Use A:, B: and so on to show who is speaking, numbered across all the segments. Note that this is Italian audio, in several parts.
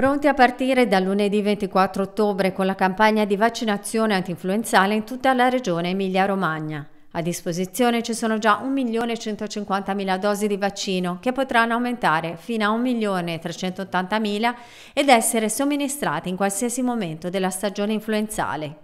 A: Pronti a partire da lunedì 24 ottobre con la campagna di vaccinazione antinfluenzale in tutta la regione Emilia-Romagna. A disposizione ci sono già 1.150.000 dosi di vaccino che potranno aumentare fino a 1.380.000 ed essere somministrate in qualsiasi momento della stagione influenzale.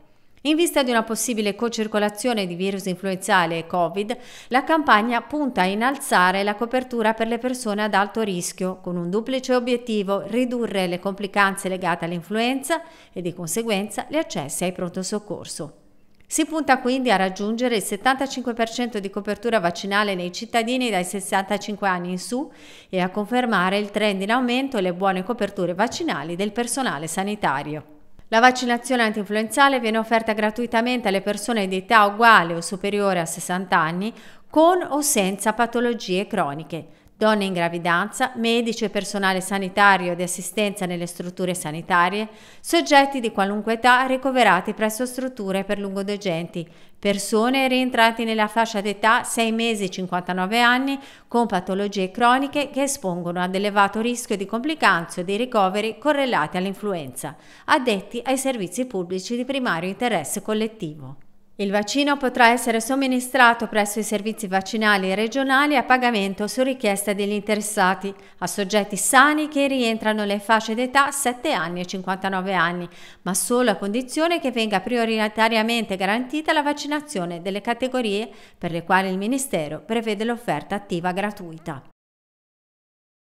A: In vista di una possibile co-circolazione di virus influenzale e Covid, la campagna punta a innalzare la copertura per le persone ad alto rischio, con un duplice obiettivo ridurre le complicanze legate all'influenza e di conseguenza gli accessi ai pronto soccorso. Si punta quindi a raggiungere il 75% di copertura vaccinale nei cittadini dai 65 anni in su e a confermare il trend in aumento e le buone coperture vaccinali del personale sanitario. La vaccinazione antinfluenzale viene offerta gratuitamente alle persone di età uguale o superiore a 60 anni con o senza patologie croniche donne in gravidanza, medici e personale sanitario di assistenza nelle strutture sanitarie, soggetti di qualunque età ricoverati presso strutture per lungodegenti, persone rientrate nella fascia d'età 6 mesi 59 anni con patologie croniche che espongono ad elevato rischio di complicanze o di ricoveri correlati all'influenza, addetti ai servizi pubblici di primario interesse collettivo. Il vaccino potrà essere somministrato presso i servizi vaccinali regionali a pagamento su richiesta degli interessati a soggetti sani che rientrano nelle fasce d'età 7 anni e 59 anni, ma solo a condizione che venga prioritariamente garantita la vaccinazione delle categorie per le quali il Ministero prevede l'offerta attiva gratuita.